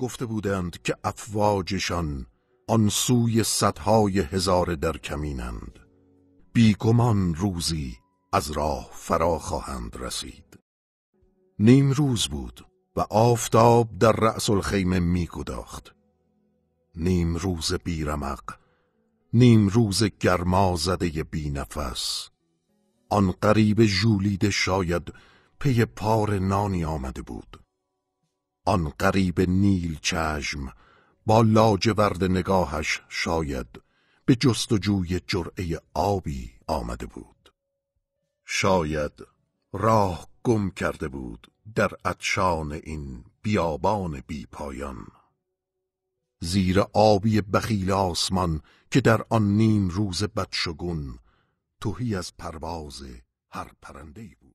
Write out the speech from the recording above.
گفته بودند که افواجشان آن سوی صدهای هزار در کمینند بیگمان روزی از راه فرا خواهند رسید نیم روز بود و آفتاب در رأس الخیمه می گداخت. نیم روز بیرمق نیم روز گرما زده بی نفس آن قریب جولید شاید پی پار نانی آمده بود آن قریب نیل چشم با لاجورد نگاهش شاید به جستجوی جرعه آبی آمده بود شاید راه گم کرده بود در اتشان این بیابان بی پایان زیر آبی بخیل آسمان که در آن نیم روز بدشگون توهی از پرواز هر پرنده‌ای بود